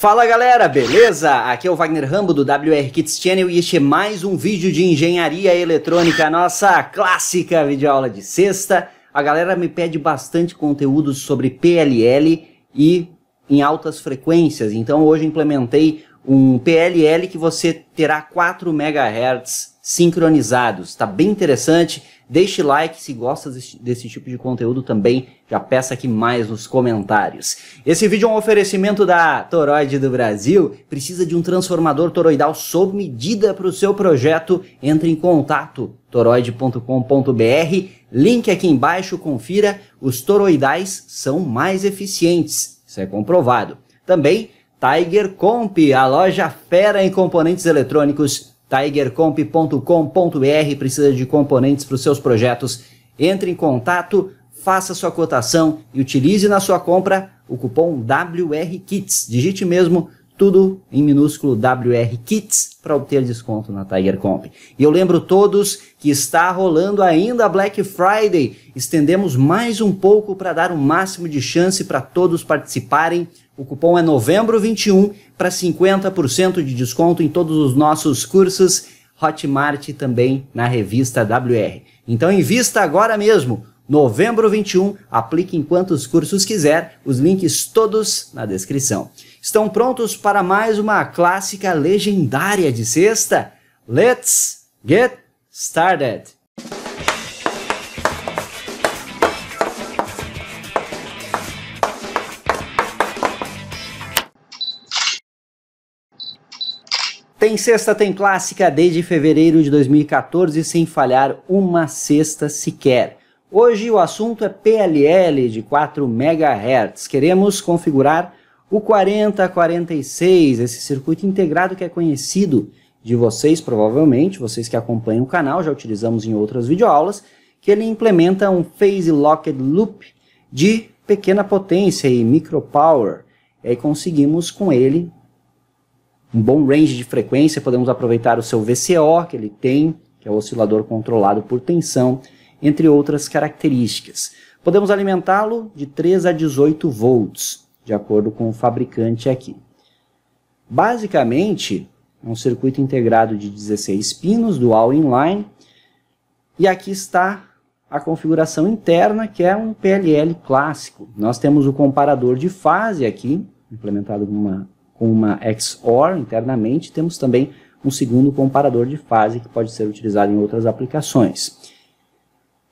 Fala galera, beleza? Aqui é o Wagner Rambo do WR Kids Channel e este é mais um vídeo de engenharia eletrônica, nossa clássica videoaula de sexta. A galera me pede bastante conteúdo sobre PLL e em altas frequências, então hoje implementei um PLL que você terá 4 MHz sincronizados, tá bem interessante Deixe like se gosta desse tipo de conteúdo também, já peça aqui mais nos comentários. Esse vídeo é um oferecimento da Toroide do Brasil. Precisa de um transformador toroidal sob medida para o seu projeto? Entre em contato toroide.com.br, link aqui embaixo, confira. Os toroidais são mais eficientes, isso é comprovado. Também Tiger Comp, a loja fera em componentes eletrônicos tigercomp.com.br precisa de componentes para os seus projetos. Entre em contato, faça sua cotação e utilize na sua compra o cupom WRKITS. Digite mesmo tudo em minúsculo WR Kits para obter desconto na Tiger Comp. E eu lembro todos que está rolando ainda a Black Friday. Estendemos mais um pouco para dar o um máximo de chance para todos participarem. O cupom é novembro21 para 50% de desconto em todos os nossos cursos Hotmart também na revista WR. Então invista agora mesmo. Novembro 21, aplique em quantos cursos quiser, os links todos na descrição. Estão prontos para mais uma clássica legendária de sexta? Let's get started! Tem sexta, tem clássica desde fevereiro de 2014 sem falhar uma sexta sequer. Hoje o assunto é PLL de 4 MHz. Queremos configurar o 4046, esse circuito integrado que é conhecido de vocês, provavelmente, vocês que acompanham o canal, já utilizamos em outras videoaulas, que ele implementa um Phase Locked Loop de pequena potência e micropower. E aí conseguimos com ele um bom range de frequência, podemos aproveitar o seu VCO que ele tem, que é o oscilador controlado por tensão, entre outras características. Podemos alimentá-lo de 3 a 18 volts, de acordo com o fabricante aqui. Basicamente, é um circuito integrado de 16 pinos, dual inline, e aqui está a configuração interna, que é um PLL clássico. Nós temos o comparador de fase aqui, implementado com uma, com uma XOR internamente, temos também um segundo comparador de fase que pode ser utilizado em outras aplicações.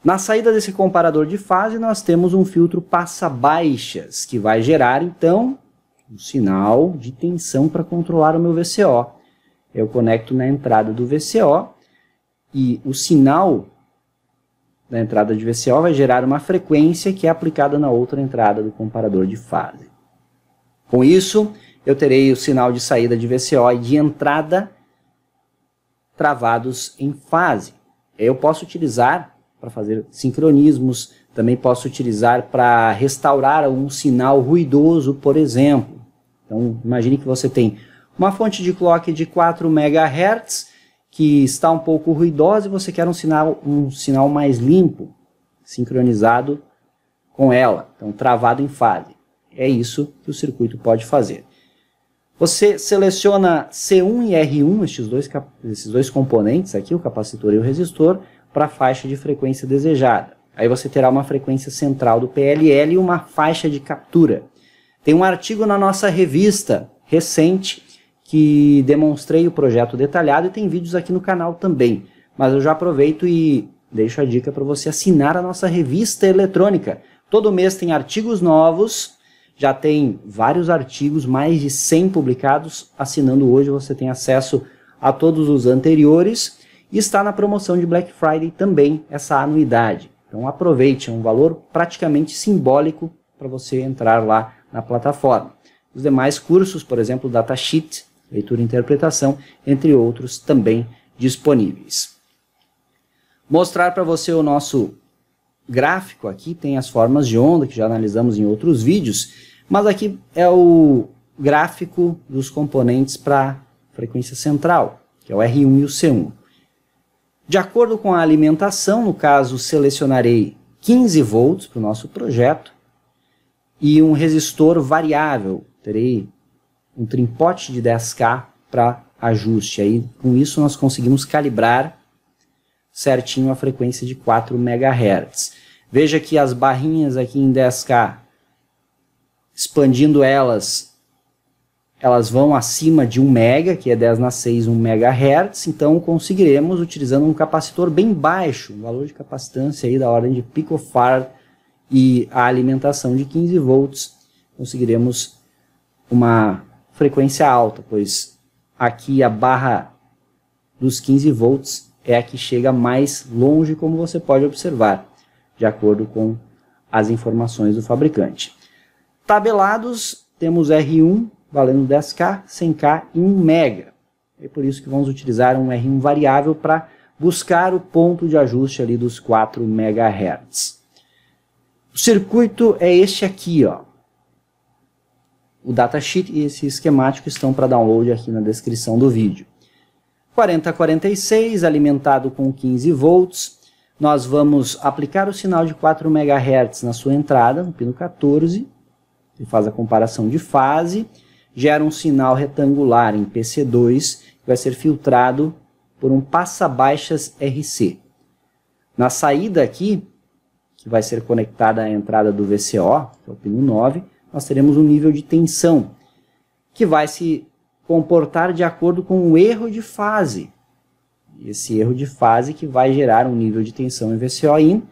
Na saída desse comparador de fase, nós temos um filtro passa-baixas, que vai gerar, então, um sinal de tensão para controlar o meu VCO. Eu conecto na entrada do VCO e o sinal da entrada de VCO vai gerar uma frequência que é aplicada na outra entrada do comparador de fase. Com isso, eu terei o sinal de saída de VCO e de entrada travados em fase. Eu posso utilizar para fazer sincronismos, também posso utilizar para restaurar um sinal ruidoso, por exemplo. Então, imagine que você tem uma fonte de clock de 4 MHz que está um pouco ruidosa e você quer um sinal, um sinal mais limpo, sincronizado com ela, então travado em fase. É isso que o circuito pode fazer. Você seleciona C1 e R1, estes dois, esses dois componentes aqui, o capacitor e o resistor, para a faixa de frequência desejada. Aí você terá uma frequência central do PLL e uma faixa de captura. Tem um artigo na nossa revista recente que demonstrei o projeto detalhado e tem vídeos aqui no canal também. Mas eu já aproveito e deixo a dica para você assinar a nossa revista eletrônica. Todo mês tem artigos novos, já tem vários artigos, mais de 100 publicados. Assinando hoje você tem acesso a todos os anteriores e está na promoção de Black Friday também essa anuidade. Então aproveite, é um valor praticamente simbólico para você entrar lá na plataforma. Os demais cursos, por exemplo, Datasheet, leitura e interpretação, entre outros também disponíveis. Mostrar para você o nosso gráfico aqui, tem as formas de onda que já analisamos em outros vídeos, mas aqui é o gráfico dos componentes para frequência central, que é o R1 e o C1. De acordo com a alimentação, no caso, selecionarei 15 volts para o nosso projeto e um resistor variável. Terei um trimpote de 10K para ajuste. Aí, com isso, nós conseguimos calibrar certinho a frequência de 4 MHz. Veja que as barrinhas aqui em 10K, expandindo elas, elas vão acima de 1 mega, que é 10 na 6, 1 megahertz, então conseguiremos utilizando um capacitor bem baixo, um valor de capacitância aí da ordem de picofarad e a alimentação de 15 volts, conseguiremos uma frequência alta, pois aqui a barra dos 15 volts é a que chega mais longe, como você pode observar, de acordo com as informações do fabricante. Tabelados, temos R1, valendo 10K, 100K e 1 mega. É por isso que vamos utilizar um R1 variável para buscar o ponto de ajuste ali dos 4 MHz. O circuito é este aqui, ó. O datasheet e esse esquemático estão para download aqui na descrição do vídeo. 4046 alimentado com 15 volts. Nós vamos aplicar o sinal de 4 MHz na sua entrada, no pino 14. Ele faz a comparação de fase gera um sinal retangular em PC2 que vai ser filtrado por um passa-baixas RC. Na saída aqui, que vai ser conectada à entrada do VCO, que é o pino 9, nós teremos um nível de tensão que vai se comportar de acordo com o erro de fase. Esse erro de fase que vai gerar um nível de tensão em VCO in,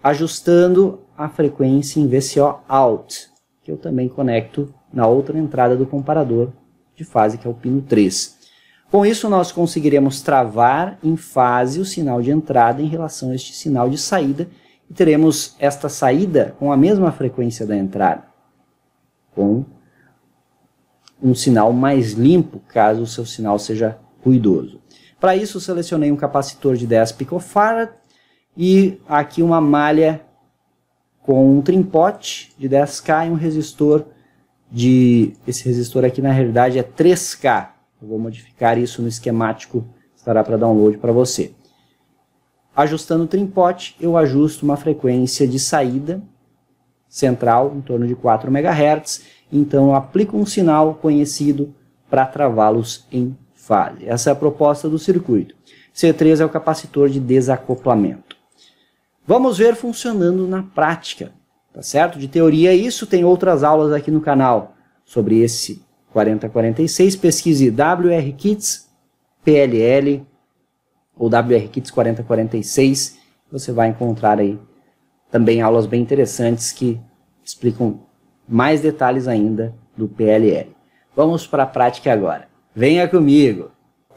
ajustando a frequência em VCO out, que eu também conecto na outra entrada do comparador de fase, que é o pino 3. Com isso, nós conseguiremos travar em fase o sinal de entrada em relação a este sinal de saída e teremos esta saída com a mesma frequência da entrada, com um sinal mais limpo, caso o seu sinal seja ruidoso. Para isso, selecionei um capacitor de 10 picofarad e aqui uma malha com um trimpote de 10K e um resistor de esse resistor aqui na realidade é 3K. Eu vou modificar isso no esquemático, estará para download para você. Ajustando o trimpote, eu ajusto uma frequência de saída central em torno de 4 MHz, então eu aplico um sinal conhecido para travá-los em fase. Essa é a proposta do circuito. C3 é o capacitor de desacoplamento. Vamos ver funcionando na prática tá certo? De teoria isso, tem outras aulas aqui no canal sobre esse 4046, pesquise wrkits PLL ou WR 4046, você vai encontrar aí também aulas bem interessantes que explicam mais detalhes ainda do PLL. Vamos para a prática agora. Venha comigo!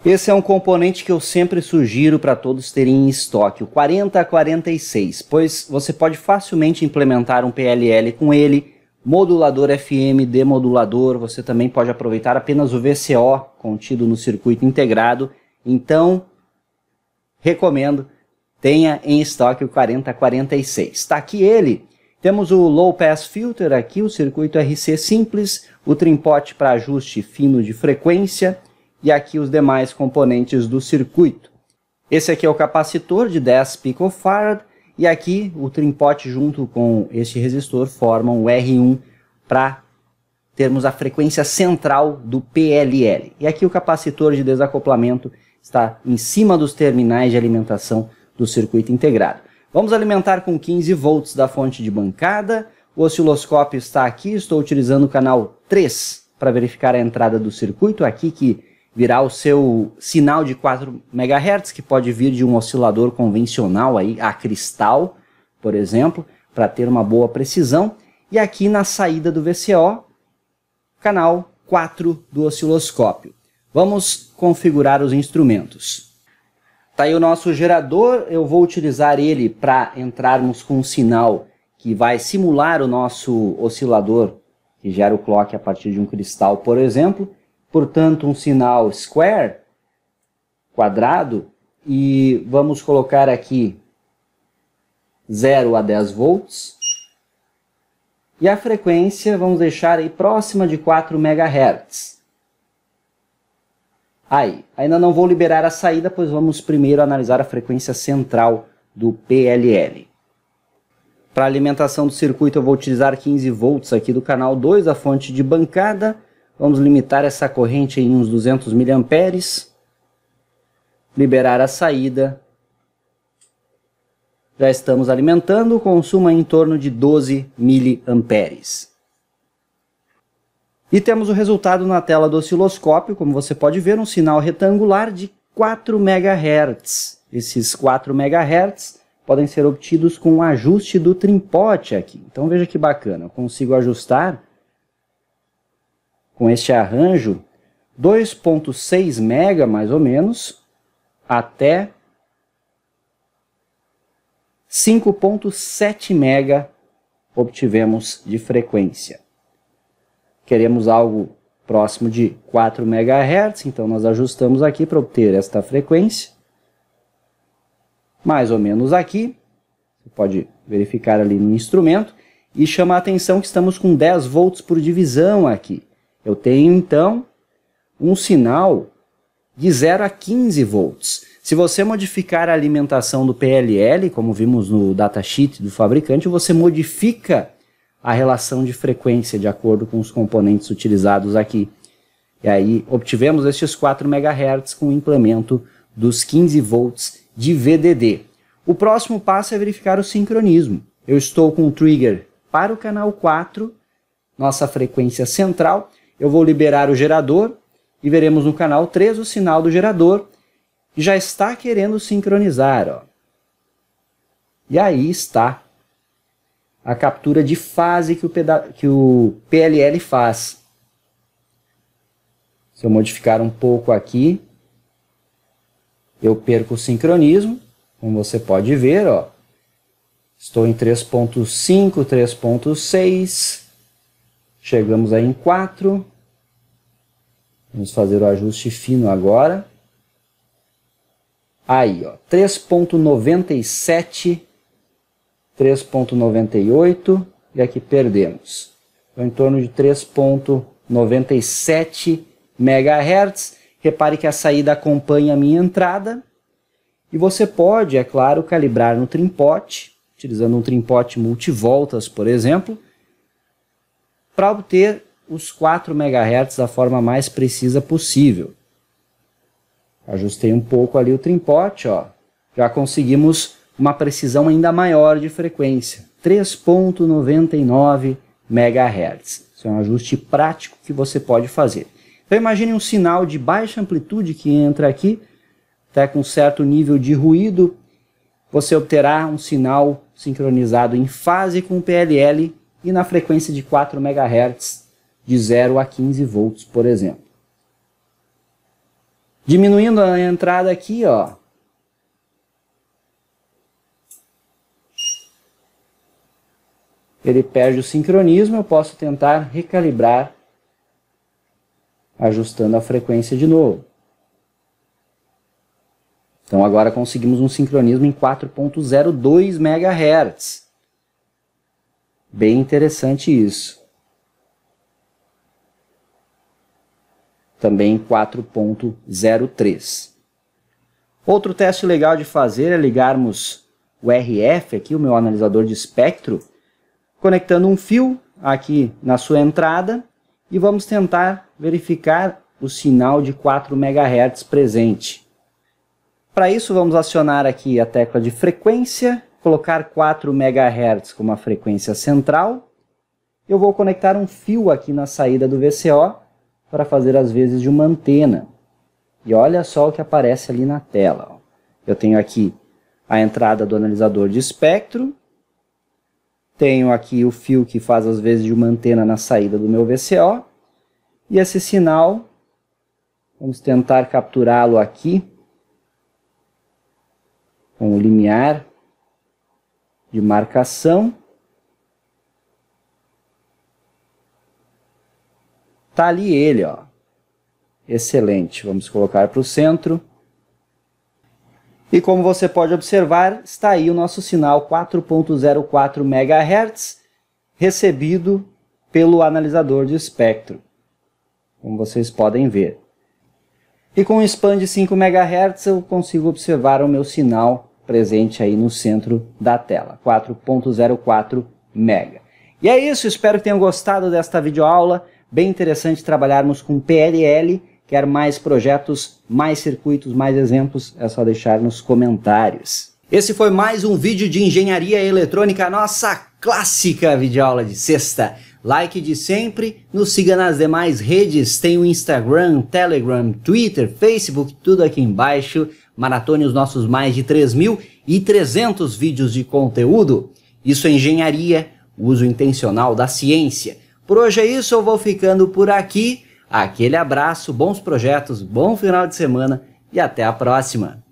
Esse é um componente que eu sempre sugiro para todos terem em estoque, o 4046, pois você pode facilmente implementar um PLL com ele, modulador FM, demodulador, você também pode aproveitar apenas o VCO contido no circuito integrado. Então, recomendo, tenha em estoque o 4046. Está aqui ele. Temos o Low Pass Filter aqui, o circuito RC simples, o trimpote para ajuste fino de frequência, e aqui os demais componentes do circuito. Esse aqui é o capacitor de 10 picofarad e aqui o trimpote junto com este resistor formam o R1 para termos a frequência central do PLL. E aqui o capacitor de desacoplamento está em cima dos terminais de alimentação do circuito integrado. Vamos alimentar com 15 volts da fonte de bancada. O osciloscópio está aqui, estou utilizando o canal 3 para verificar a entrada do circuito aqui que virar o seu sinal de 4 MHz, que pode vir de um oscilador convencional aí, a cristal, por exemplo, para ter uma boa precisão. E aqui na saída do VCO, canal 4 do osciloscópio. Vamos configurar os instrumentos. Está aí o nosso gerador, eu vou utilizar ele para entrarmos com um sinal que vai simular o nosso oscilador, que gera o clock a partir de um cristal, por exemplo portanto, um sinal square, quadrado, e vamos colocar aqui 0 a 10 volts. E a frequência vamos deixar aí próxima de 4 MHz. Aí, ainda não vou liberar a saída, pois vamos primeiro analisar a frequência central do PLL. Para alimentação do circuito eu vou utilizar 15 volts aqui do canal 2, a fonte de bancada, Vamos limitar essa corrente em uns 200 miliamperes. Liberar a saída. Já estamos alimentando, consuma em torno de 12 miliamperes. E temos o resultado na tela do osciloscópio, como você pode ver, um sinal retangular de 4 MHz. Esses 4 MHz podem ser obtidos com o um ajuste do trimpote aqui. Então veja que bacana, eu consigo ajustar com este arranjo 2.6 mega mais ou menos até 5.7 mega obtivemos de frequência. Queremos algo próximo de 4 MHz, então nós ajustamos aqui para obter esta frequência. Mais ou menos aqui, você pode verificar ali no instrumento, e chama a atenção que estamos com 10 volts por divisão aqui. Eu tenho então um sinal de 0 a 15 volts. Se você modificar a alimentação do PLL, como vimos no datasheet do fabricante, você modifica a relação de frequência de acordo com os componentes utilizados aqui. E aí obtivemos estes 4 MHz com o implemento dos 15 volts de VDD. O próximo passo é verificar o sincronismo. Eu estou com o trigger para o canal 4, nossa frequência central, eu vou liberar o gerador e veremos no canal 3 o sinal do gerador já está querendo sincronizar. Ó. E aí está a captura de fase que o, que o PLL faz. Se eu modificar um pouco aqui, eu perco o sincronismo, como você pode ver, ó. Estou em 3.5, 3.6, Chegamos aí em 4. Vamos fazer o ajuste fino agora. Aí, ó, 3.97, 3.98 e aqui perdemos. Então, em torno de 3.97 MHz. Repare que a saída acompanha a minha entrada. E você pode, é claro, calibrar no trimpote, utilizando um trimpote multivoltas, por exemplo, para obter os 4 MHz da forma mais precisa possível. Ajustei um pouco ali o trimpote, ó. Já conseguimos uma precisão ainda maior de frequência, 3.99 MHz. Isso é um ajuste prático que você pode fazer. Então imagine um sinal de baixa amplitude que entra aqui, até com certo nível de ruído, você obterá um sinal sincronizado em fase com o PLL e na frequência de 4 MHz de 0 a 15 volts, por exemplo. Diminuindo a entrada aqui, ó. Ele perde o sincronismo, eu posso tentar recalibrar ajustando a frequência de novo. Então agora conseguimos um sincronismo em 4.02 MHz. Bem interessante isso. Também 4.03. Outro teste legal de fazer é ligarmos o RF, aqui o meu analisador de espectro, conectando um fio aqui na sua entrada e vamos tentar verificar o sinal de 4 MHz presente. Para isso, vamos acionar aqui a tecla de frequência colocar 4 MHz como a frequência central. Eu vou conectar um fio aqui na saída do VCO para fazer as vezes de uma antena. E olha só o que aparece ali na tela. Eu tenho aqui a entrada do analisador de espectro, tenho aqui o fio que faz as vezes de uma antena na saída do meu VCO, e esse sinal, vamos tentar capturá-lo aqui com o limiar de marcação. Tá ali ele, ó. Excelente. Vamos colocar para o centro. E como você pode observar, está aí o nosso sinal 4.04 MHz recebido pelo analisador de espectro, como vocês podem ver. E com um span de 5 MHz eu consigo observar o meu sinal presente aí no centro da tela, 4.04 mega. E é isso, espero que tenham gostado desta videoaula. Bem interessante trabalharmos com PLL. Quer mais projetos, mais circuitos, mais exemplos? É só deixar nos comentários. Esse foi mais um vídeo de engenharia eletrônica, nossa clássica videoaula de sexta. Like de sempre, nos siga nas demais redes, tem o Instagram, Telegram, Twitter, Facebook, tudo aqui embaixo. Maratone os nossos mais de 3.300 vídeos de conteúdo. Isso é engenharia, uso intencional da ciência. Por hoje é isso, eu vou ficando por aqui. Aquele abraço, bons projetos, bom final de semana e até a próxima!